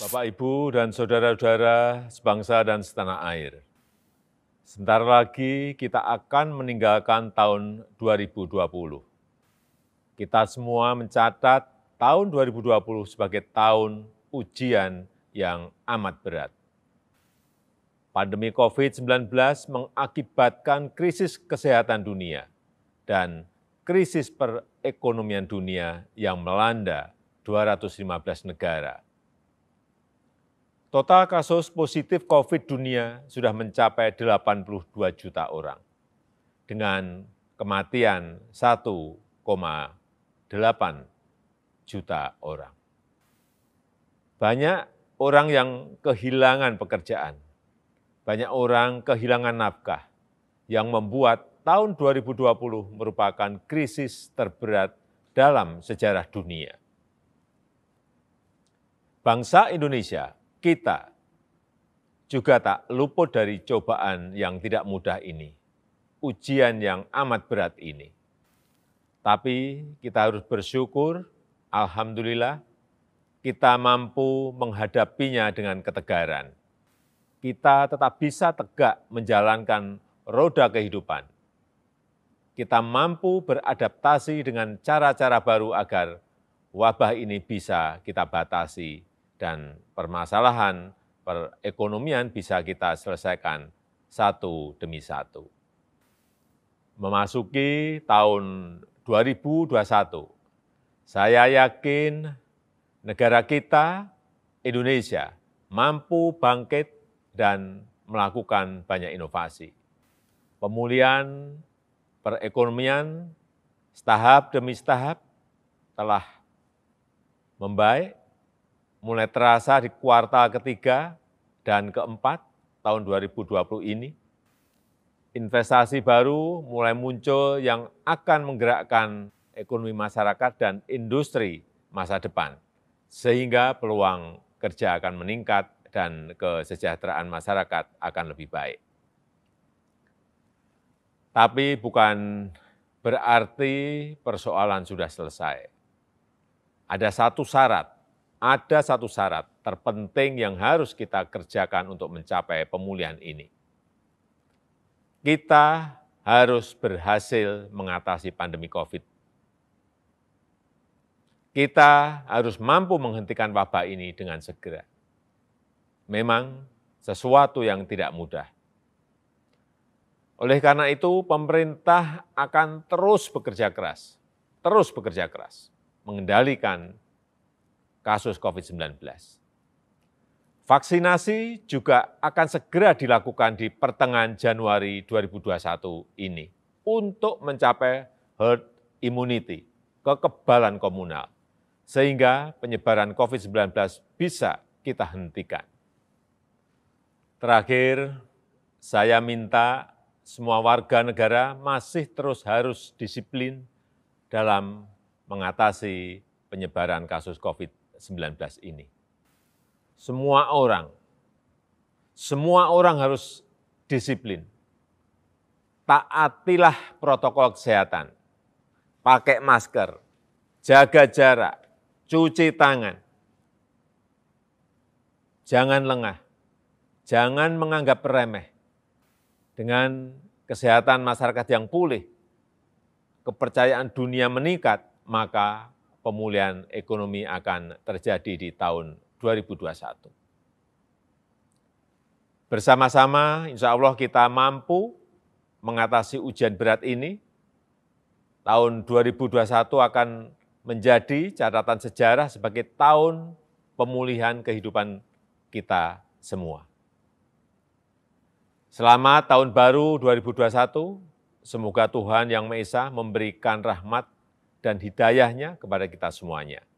Bapak, Ibu, dan saudara-saudara sebangsa dan setanah air. Sebentar lagi kita akan meninggalkan tahun 2020. Kita semua mencatat tahun 2020 sebagai tahun ujian yang amat berat. Pandemi COVID-19 mengakibatkan krisis kesehatan dunia dan krisis perekonomian dunia yang melanda 215 negara Total kasus positif COVID dunia sudah mencapai 82 juta orang, dengan kematian 1,8 juta orang. Banyak orang yang kehilangan pekerjaan, banyak orang kehilangan nafkah, yang membuat tahun 2020 merupakan krisis terberat dalam sejarah dunia. Bangsa Indonesia kita juga tak luput dari cobaan yang tidak mudah ini, ujian yang amat berat ini. Tapi kita harus bersyukur, alhamdulillah, kita mampu menghadapinya dengan ketegaran. Kita tetap bisa tegak menjalankan roda kehidupan. Kita mampu beradaptasi dengan cara-cara baru agar wabah ini bisa kita batasi dan permasalahan perekonomian bisa kita selesaikan satu demi satu. Memasuki tahun 2021, saya yakin negara kita, Indonesia, mampu bangkit dan melakukan banyak inovasi. Pemulihan perekonomian tahap demi tahap telah membaik mulai terasa di kuartal ketiga dan keempat tahun 2020 ini. Investasi baru mulai muncul yang akan menggerakkan ekonomi masyarakat dan industri masa depan, sehingga peluang kerja akan meningkat dan kesejahteraan masyarakat akan lebih baik. Tapi bukan berarti persoalan sudah selesai. Ada satu syarat ada satu syarat terpenting yang harus kita kerjakan untuk mencapai pemulihan ini. Kita harus berhasil mengatasi pandemi COVID. Kita harus mampu menghentikan wabah ini dengan segera. Memang sesuatu yang tidak mudah. Oleh karena itu, pemerintah akan terus bekerja keras, terus bekerja keras, mengendalikan kasus COVID-19. Vaksinasi juga akan segera dilakukan di pertengahan Januari 2021 ini untuk mencapai herd immunity, kekebalan komunal, sehingga penyebaran COVID-19 bisa kita hentikan. Terakhir, saya minta semua warga negara masih terus harus disiplin dalam mengatasi penyebaran kasus COVID-19 ini. Semua orang, semua orang harus disiplin. Taatilah protokol kesehatan. Pakai masker, jaga jarak, cuci tangan. Jangan lengah, jangan menganggap remeh. Dengan kesehatan masyarakat yang pulih, kepercayaan dunia meningkat, maka pemulihan ekonomi akan terjadi di tahun 2021. Bersama-sama, insya Allah kita mampu mengatasi ujian berat ini. Tahun 2021 akan menjadi catatan sejarah sebagai tahun pemulihan kehidupan kita semua. Selamat tahun baru 2021. Semoga Tuhan Yang Maha Esa memberikan rahmat dan hidayahnya kepada kita semuanya.